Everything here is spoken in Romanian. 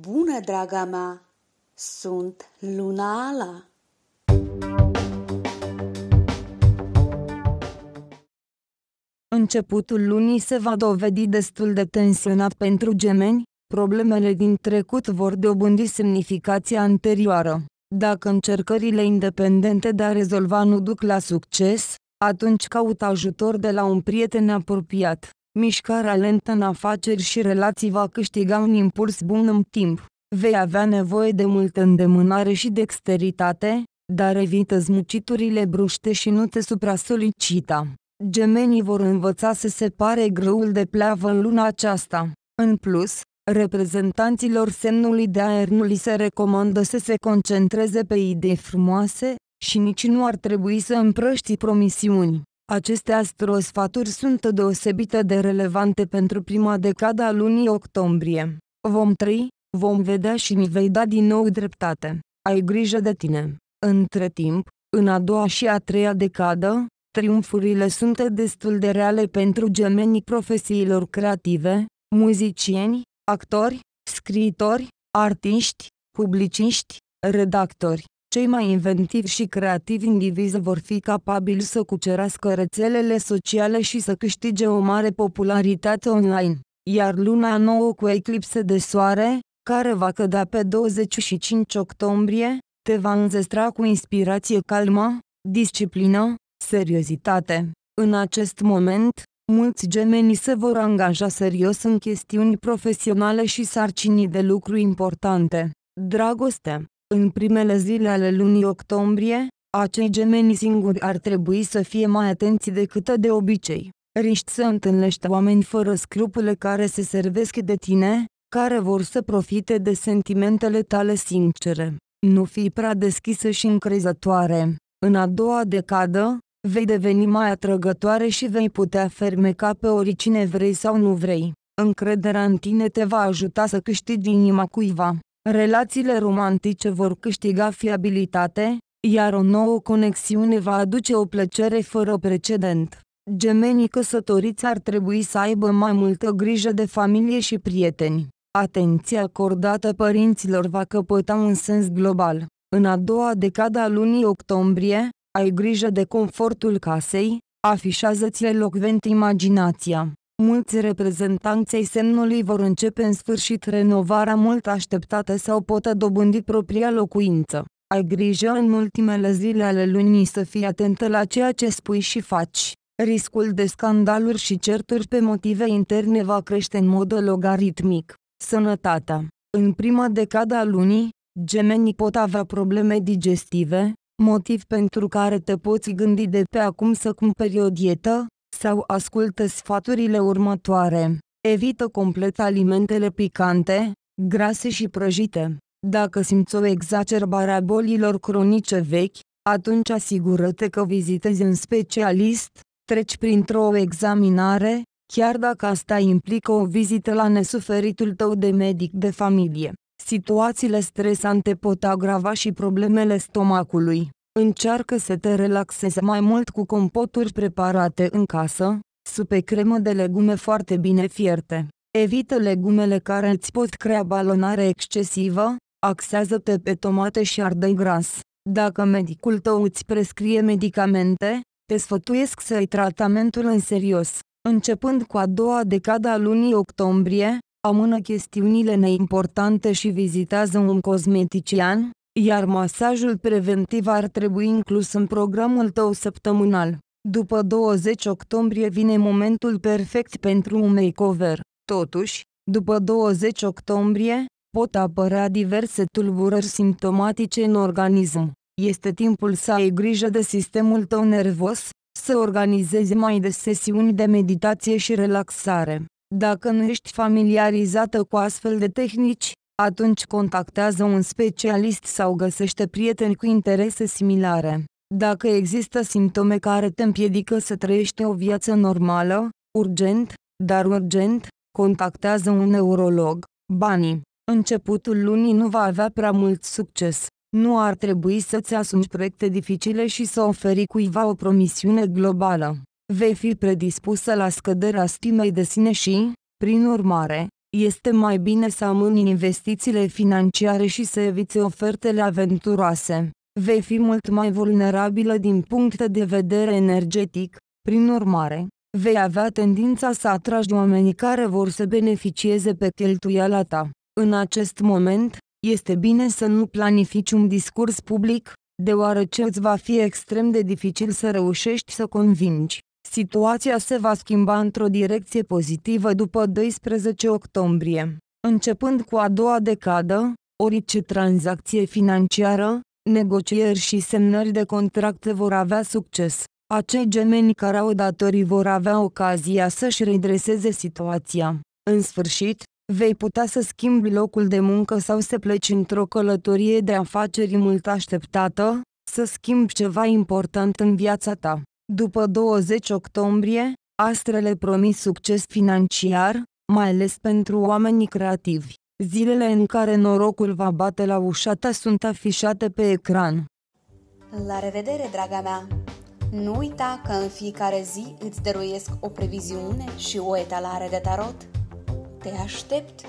Bună, draga mea! Sunt Luna Ala! Începutul lunii se va dovedi destul de tensionat pentru gemeni, problemele din trecut vor dobândi semnificația anterioară. Dacă încercările independente de a rezolva nu duc la succes, atunci caut ajutor de la un prieten apropiat. Mișcarea lentă în afaceri și relații va câștiga un impuls bun în timp. Vei avea nevoie de multă îndemânare și dexteritate, dar evită zmuciturile bruște și nu te supra-solicita. Gemenii vor învăța să separe grâul de pleavă în luna aceasta. În plus, reprezentanților semnului de aer nu li se recomandă să se concentreze pe idei frumoase, și nici nu ar trebui să împrăști promisiuni. Aceste astrosfaturi sunt deosebite de relevante pentru prima decada a lunii octombrie. Vom trăi, vom vedea și mi vei da din nou dreptate. Ai grijă de tine. Între timp, în a doua și a treia decadă, triumfurile sunt destul de reale pentru gemenii profesiilor creative, muzicieni, actori, scriitori, artiști, publiciști, redactori cei mai inventivi și creativi indivizi vor fi capabili să cucerească rețelele sociale și să câștige o mare popularitate online. Iar luna nouă cu eclipse de soare, care va cădea pe 25 octombrie, te va înzestra cu inspirație calmă, disciplină, seriozitate. În acest moment, mulți gemeni se vor angaja serios în chestiuni profesionale și sarcini de lucru importante. Dragoste în primele zile ale lunii octombrie, acei gemeni singuri ar trebui să fie mai atenți decât de obicei. Riști să întâlnești oameni fără scrupule care se servesc de tine, care vor să profite de sentimentele tale sincere. Nu fi prea deschisă și încrezătoare. În a doua decadă, vei deveni mai atrăgătoare și vei putea fermeca pe oricine vrei sau nu vrei. Încrederea în tine te va ajuta să câștigi inima cuiva. Relațiile romantice vor câștiga fiabilitate, iar o nouă conexiune va aduce o plăcere fără precedent. Gemenii căsătoriți ar trebui să aibă mai multă grijă de familie și prieteni. Atenția acordată părinților va căpăta un sens global. În a doua decadă a lunii octombrie, ai grijă de confortul casei, afișează-ți elocvent imaginația mulți reprezentanți ai semnului vor începe în sfârșit renovarea mult așteptată sau pot dobândi propria locuință. Ai grijă în ultimele zile ale lunii să fii atentă la ceea ce spui și faci. Riscul de scandaluri și certuri pe motive interne va crește în mod logaritmic. Sănătatea În prima decadă a lunii, gemenii pot avea probleme digestive, motiv pentru care te poți gândi de pe acum să cumperi o dietă, sau ascultă sfaturile următoare. Evită complet alimentele picante, grase și prăjite. Dacă simți o exacerbare a bolilor cronice vechi, atunci asigură-te că vizitezi un specialist, treci printr-o examinare, chiar dacă asta implică o vizită la nesuferitul tău de medic de familie. Situațiile stresante pot agrava și problemele stomacului. Încearcă să te relaxezi mai mult cu compoturi preparate în casă, supe cremă de legume foarte bine fierte. Evită legumele care îți pot crea balonare excesivă, axează-te pe tomate și ardei gras. Dacă medicul tău îți prescrie medicamente, te sfătuiesc să ai tratamentul în serios. Începând cu a doua decada a lunii octombrie, amână chestiunile neimportante și vizitează un cosmetician, iar masajul preventiv ar trebui inclus în programul tău săptămânal. După 20 octombrie vine momentul perfect pentru un makeover. Totuși, după 20 octombrie, pot apărea diverse tulburări simptomatice în organism. Este timpul să ai grijă de sistemul tău nervos, să organizezi mai des sesiuni de meditație și relaxare. Dacă nu ești familiarizată cu astfel de tehnici, atunci contactează un specialist sau găsește prieteni cu interese similare. Dacă există simptome care te împiedică să trăiești o viață normală, urgent, dar urgent, contactează un neurolog. Banii. Începutul lunii nu va avea prea mult succes. Nu ar trebui să-ți asumi proiecte dificile și să oferi cuiva o promisiune globală. Vei fi predispusă la scăderea stimei de sine și, prin urmare, este mai bine să amâni investițiile financiare și să eviți ofertele aventuroase. Vei fi mult mai vulnerabilă din punct de vedere energetic, prin urmare, vei avea tendința să atragi oamenii care vor să beneficieze pe cheltuiala ta. În acest moment, este bine să nu planifici un discurs public, deoarece îți va fi extrem de dificil să reușești să convingi. Situația se va schimba într-o direcție pozitivă după 12 octombrie. Începând cu a doua decadă, orice tranzacție financiară, negocieri și semnări de contracte vor avea succes. Acei gemeni care au datorii vor avea ocazia să-și redreseze situația. În sfârșit, vei putea să schimbi locul de muncă sau să pleci într-o călătorie de afaceri mult așteptată, să schimbi ceva important în viața ta. După 20 octombrie, Astrele promis succes financiar, mai ales pentru oamenii creativi. Zilele în care norocul va bate la ușa ta sunt afișate pe ecran. La revedere, draga mea! Nu uita că în fiecare zi îți dăruiesc o previziune și o etalare de tarot. Te aștept!